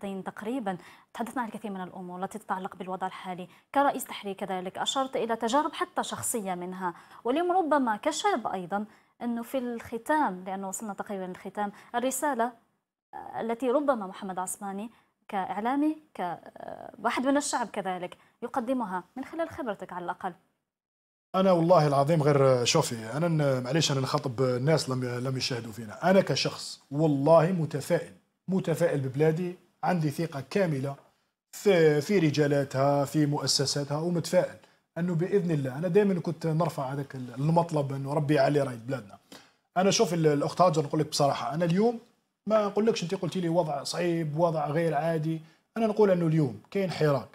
سنتين تقريبا تحدثنا عن الكثير من الأمور التي تتعلق بالوضع الحالي كرئيس تحرير كذلك أشرت إلى تجارب حتى شخصية منها واليوم ربما كشاب أيضا أنه في الختام لأنه وصلنا تقريبا للختام الرسالة آه، التي ربما محمد عثماني كإعلامي كواحد آه، من الشعب كذلك يقدمها من خلال خبرتك على الأقل انا والله العظيم غير شوفي انا معليش انا نخاطب الناس لم لم يشاهدوا فينا انا كشخص والله متفائل متفائل ببلادي عندي ثقه كامله في, في رجالاتها في مؤسساتها ومتفائل انه باذن الله انا دائما كنت نرفع هذاك المطلب انه ربي يعلي رايه بلادنا انا شوف الاخت هاجر نقول لك بصراحه انا اليوم ما نقولكش انت قلتي لي وضع صعيب وضع غير عادي انا نقول انه اليوم كاين حراك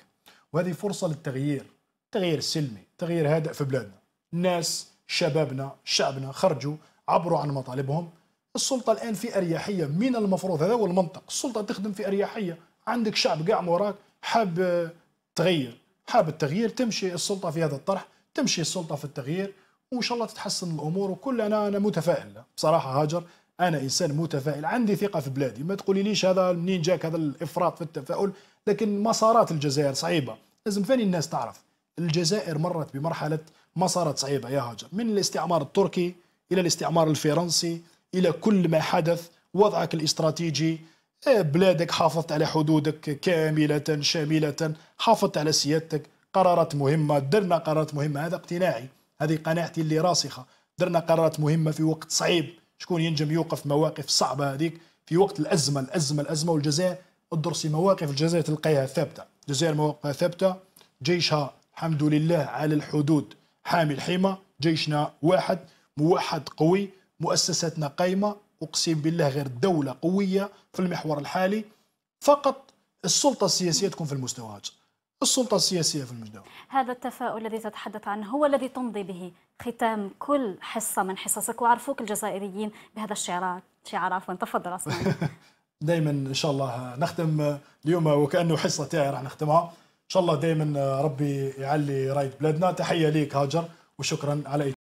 وهذه فرصه للتغيير تغيير سلمي تغيير هادئ في بلادنا الناس شبابنا شعبنا خرجوا عبروا عن مطالبهم السلطه الان في اريحيه من المفروض هذا هو المنطق السلطه تخدم في اريحيه عندك شعب قاع موراك حاب تغير حاب التغيير تمشي السلطه في هذا الطرح تمشي السلطه في التغيير وان شاء الله تتحسن الامور وكل انا انا متفائل بصراحه هاجر انا انسان متفائل عندي ثقه في بلادي ما تقولي ليش هذا منين جاك هذا الافراط في التفاؤل لكن مسارات الجزائر صعيبه لازم فين الناس تعرف الجزائر مرت بمرحله مسارات صعيبه يا هاجر من الاستعمار التركي الى الاستعمار الفرنسي الى كل ما حدث وضعك الاستراتيجي آه، بلادك حافظت على حدودك كامله شامله حافظت على سيادتك قرارات مهمه درنا قرارات مهمه هذا اقتناعي هذه قناعتي اللي راسخه درنا قرارات مهمه في وقت صعيب شكون ينجم يوقف مواقف صعبه هذيك في وقت الازمه الازمه الازمه والجزائر الدرسي مواقف الجزائر تلقاها ثابته الجزائر مواقفها ثابته جيشها الحمد لله على الحدود حامي الحمى جيشنا واحد موحد قوي مؤسساتنا قايمة أقسم بالله غير الدولة قوية في المحور الحالي فقط السلطة السياسية تكون في المستوى السلطة السياسية في المجتمع هذا التفاؤل الذي تتحدث عنه هو الذي تمضي به ختام كل حصة من حصصك وعرفوك الجزائريين بهذا الشعار شعار عفوا تفضل أصلا دائما إن شاء الله نختم اليوم وكأنه حصة تاعي راح نختمها إن شاء الله دائما ربي يعلي راية بلادنا تحية ليك هاجر وشكرا على